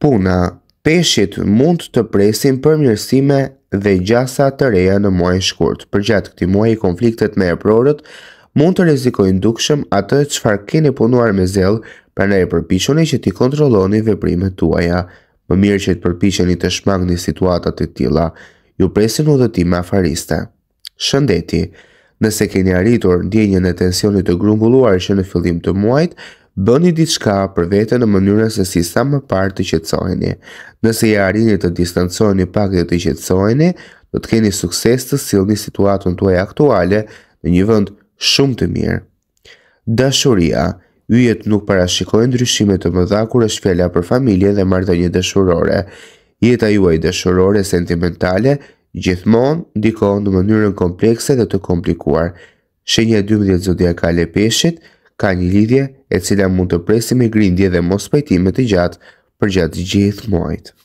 Puna Peshit mund të presin përmjërsime dhe gjasa të reja në muaj shkurt. Për gjatë këti muaj i konfliktet me prorët, mund të rezikojnë dukshëm atë të qfar keni punuar me zelë, për në e përpishoni që ti kontroloni veprime tuaja. Më mirë që të përpishoni të shmang një situatat e tila, ju presin udhëtime afariste. Shëndeti, nëse keni arritur ndjenjën e tensionit të grumbulluar që në fillim të muajt, Bëni diçka për vete në mënyrën se si sa më parë të qetësoheni. Nëse ja arrini të distancoheni pak dhe të qetësoheni, do të keni sukses të sillni situatën tuaj aktuale në një vend shumë të mirë. Dashuria Yjet nuk parashikojnë ndryshime të mëdha kur është fjala për familjen dhe marrëdhënien dashurore. Jeta juaj dashurore sentimentale gjithmonë ndikon në mënyrën komplekse dhe të komplikuar. Shenja 12 zodiakale peshit ka një lidhje e cila mund të presi me grindje dhe mos pajtime të gjatë për gjatë gjithë muajtë.